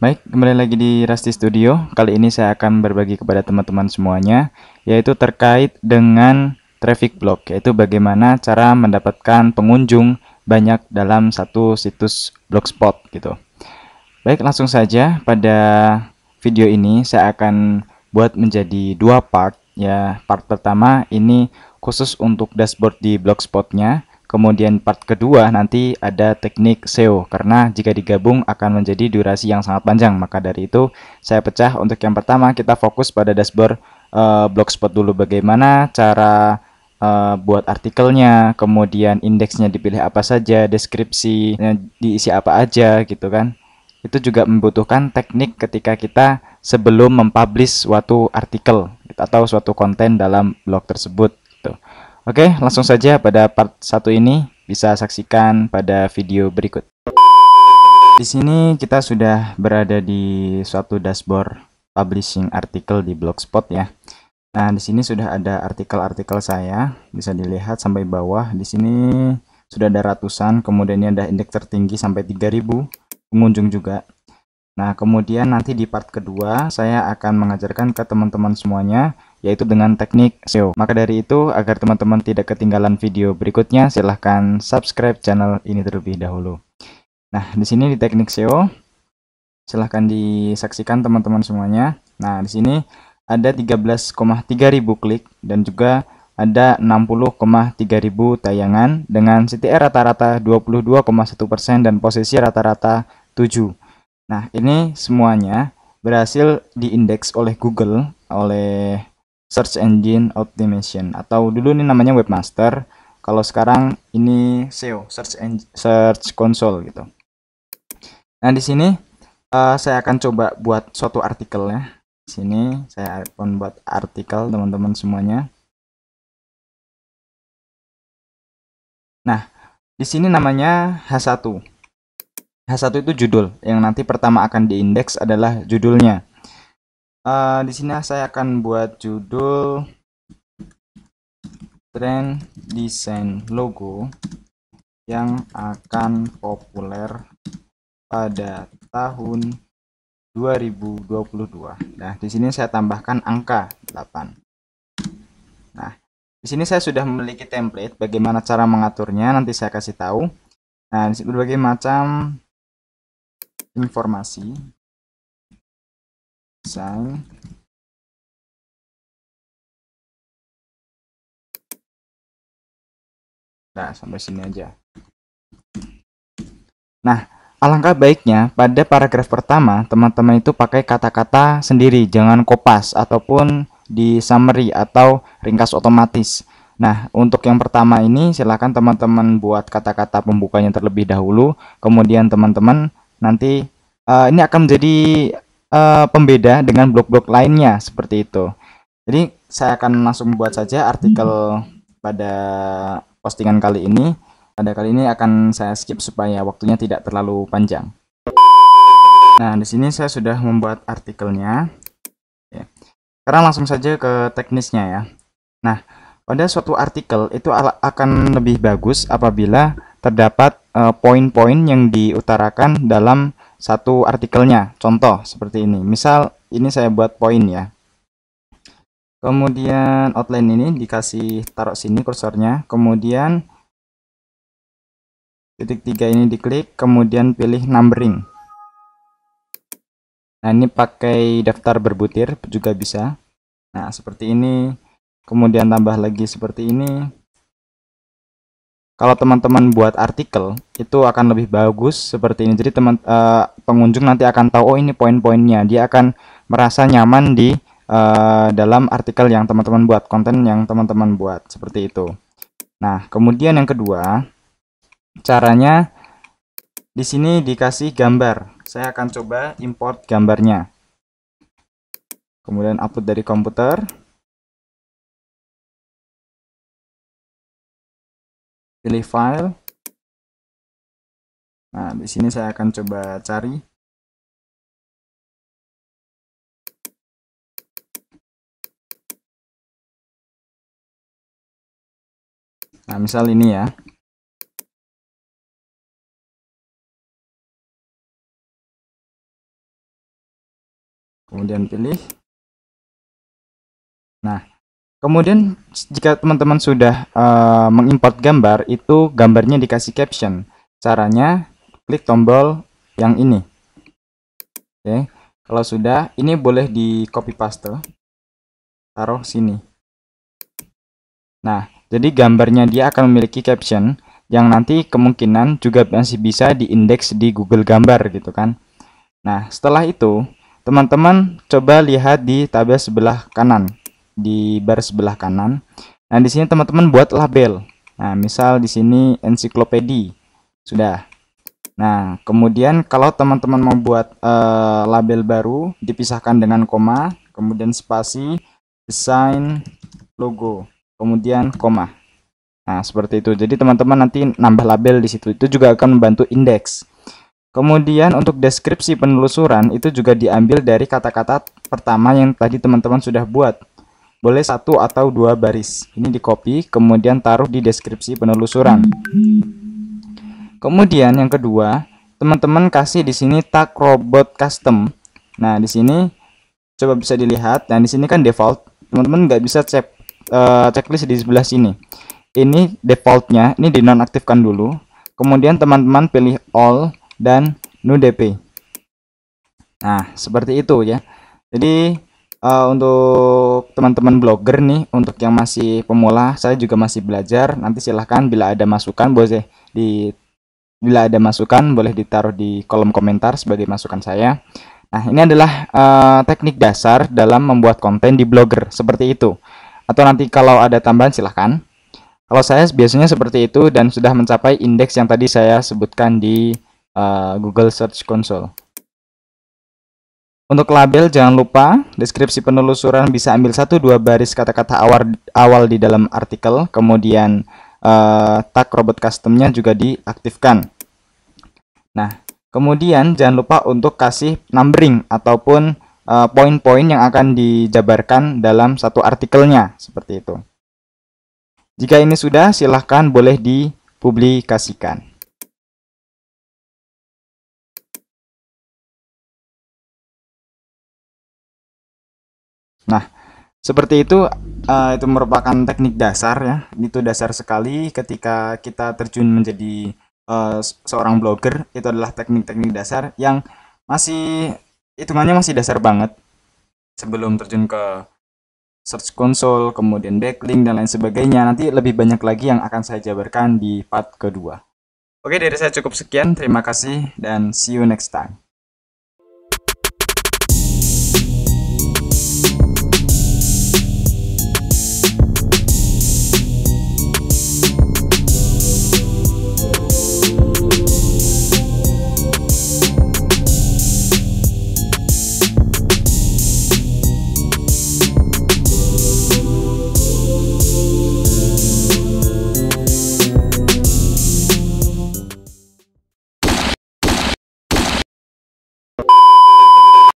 Baik, kembali lagi di Rasti Studio. Kali ini saya akan berbagi kepada teman-teman semuanya, yaitu terkait dengan traffic block, yaitu bagaimana cara mendapatkan pengunjung banyak dalam satu situs blogspot gitu. Baik, langsung saja pada video ini saya akan buat menjadi dua part ya. Part pertama ini khusus untuk dashboard di blogspotnya Kemudian part kedua nanti ada teknik SEO karena jika digabung akan menjadi durasi yang sangat panjang. Maka dari itu saya pecah untuk yang pertama kita fokus pada dashboard uh, blogspot dulu bagaimana cara uh, buat artikelnya, kemudian indeksnya dipilih apa saja, deskripsi diisi apa aja gitu kan. Itu juga membutuhkan teknik ketika kita sebelum mempublish suatu artikel atau suatu konten dalam blog tersebut Oke, langsung saja pada part 1 ini bisa saksikan pada video berikut. Di sini kita sudah berada di suatu dashboard publishing artikel di Blogspot ya. Nah, di sini sudah ada artikel-artikel saya, bisa dilihat sampai bawah. Di sini sudah ada ratusan, kemudian ini ada indeks tertinggi sampai 3000 pengunjung juga. Nah, kemudian nanti di part kedua saya akan mengajarkan ke teman-teman semuanya yaitu dengan teknik SEO. Maka dari itu, agar teman-teman tidak ketinggalan video berikutnya, silahkan subscribe channel ini terlebih dahulu. Nah, di sini di teknik SEO, silahkan disaksikan teman-teman semuanya. Nah, di sini ada 13,3 ribu klik dan juga ada 60,3 ribu tayangan dengan CTR rata-rata 22,1% dan posisi rata-rata 7. Nah, ini semuanya berhasil diindeks oleh Google, oleh Search Engine Optimization atau dulu ini namanya Webmaster. Kalau sekarang ini SEO, Search Engine, Search Console gitu. Nah, di sini uh, saya akan coba buat suatu artikel ya. Di sini saya akan buat artikel teman-teman semuanya. Nah, di sini namanya H1. H1 itu judul yang nanti pertama akan diindeks adalah judulnya. Uh, di sini saya akan buat judul trend desain logo yang akan populer pada tahun 2022. Nah, di sini saya tambahkan angka 8. Nah, di sini saya sudah memiliki template bagaimana cara mengaturnya nanti saya kasih tahu. Nah, di berbagai macam informasi desain nah sampai sini aja nah Alangkah baiknya pada paragraf pertama teman-teman itu pakai kata-kata sendiri, jangan kopas ataupun di summary atau ringkas otomatis. Nah, untuk yang pertama ini silakan teman-teman buat kata-kata pembukanya terlebih dahulu, kemudian teman-teman nanti uh, ini akan menjadi uh, pembeda dengan blok-blok lainnya seperti itu. Jadi saya akan langsung membuat saja artikel pada postingan kali ini. Pada kali ini akan saya skip supaya waktunya tidak terlalu panjang. Nah, di sini saya sudah membuat artikelnya. Ya. Sekarang langsung saja ke teknisnya ya. Nah, pada suatu artikel itu akan lebih bagus apabila terdapat eh, poin-poin yang diutarakan dalam satu artikelnya. Contoh seperti ini. Misal ini saya buat poin ya. Kemudian outline ini dikasih taruh sini kursornya. Kemudian titik tiga ini diklik, kemudian pilih numbering. Nah, ini pakai daftar berbutir juga bisa. Nah, seperti ini. Kemudian tambah lagi seperti ini kalau teman-teman buat artikel itu akan lebih bagus seperti ini jadi teman uh, pengunjung nanti akan tahu oh ini poin-poinnya dia akan merasa nyaman di uh, dalam artikel yang teman-teman buat konten yang teman-teman buat seperti itu nah kemudian yang kedua caranya di sini dikasih gambar saya akan coba import gambarnya kemudian upload dari komputer pilih file. Nah, di sini saya akan coba cari. Nah, misal ini ya. Kemudian pilih. Nah, Kemudian jika teman-teman sudah uh, mengimport gambar, itu gambarnya dikasih caption. Caranya klik tombol yang ini. Oke, okay. kalau sudah ini boleh di copy paste. Taruh sini. Nah, jadi gambarnya dia akan memiliki caption yang nanti kemungkinan juga masih bisa diindeks di Google Gambar gitu kan. Nah, setelah itu, teman-teman coba lihat di tabel sebelah kanan di bar sebelah kanan. Nah, di sini teman-teman buat label. Nah, misal di sini ensiklopedi. Sudah. Nah, kemudian kalau teman-teman mau buat uh, label baru, dipisahkan dengan koma, kemudian spasi, desain, logo, kemudian koma. Nah, seperti itu. Jadi teman-teman nanti nambah label di situ. Itu juga akan membantu indeks. Kemudian untuk deskripsi penelusuran itu juga diambil dari kata-kata pertama yang tadi teman-teman sudah buat. Boleh satu atau dua baris. Ini di copy, kemudian taruh di deskripsi penelusuran. Kemudian yang kedua, teman-teman kasih di sini tag robot custom. Nah, di sini coba bisa dilihat dan di sini kan default. Teman-teman nggak bisa cek uh, checklist di sebelah sini. Ini defaultnya, ini dinonaktifkan dulu. Kemudian teman-teman pilih all dan new DP. Nah, seperti itu ya. Jadi uh, untuk teman-teman blogger nih untuk yang masih pemula saya juga masih belajar nanti silahkan bila ada masukan boleh di bila ada masukan boleh ditaruh di kolom komentar sebagai masukan saya nah ini adalah uh, teknik dasar dalam membuat konten di blogger seperti itu atau nanti kalau ada tambahan silahkan kalau saya biasanya seperti itu dan sudah mencapai indeks yang tadi saya sebutkan di uh, Google Search Console untuk label jangan lupa deskripsi penelusuran bisa ambil satu dua baris kata-kata awal awal di dalam artikel, kemudian uh, tag robot customnya juga diaktifkan. Nah, kemudian jangan lupa untuk kasih numbering ataupun eh, poin-poin yang akan dijabarkan dalam satu artikelnya seperti itu. Jika ini sudah, silahkan boleh dipublikasikan. Nah, seperti itu uh, itu merupakan teknik dasar ya. Itu dasar sekali ketika kita terjun menjadi uh, seorang blogger, itu adalah teknik-teknik dasar yang masih hitungannya masih dasar banget sebelum terjun ke search console, kemudian backlink dan lain sebagainya. Nanti lebih banyak lagi yang akan saya jabarkan di part kedua. Oke, dari saya cukup sekian. Terima kasih dan see you next time.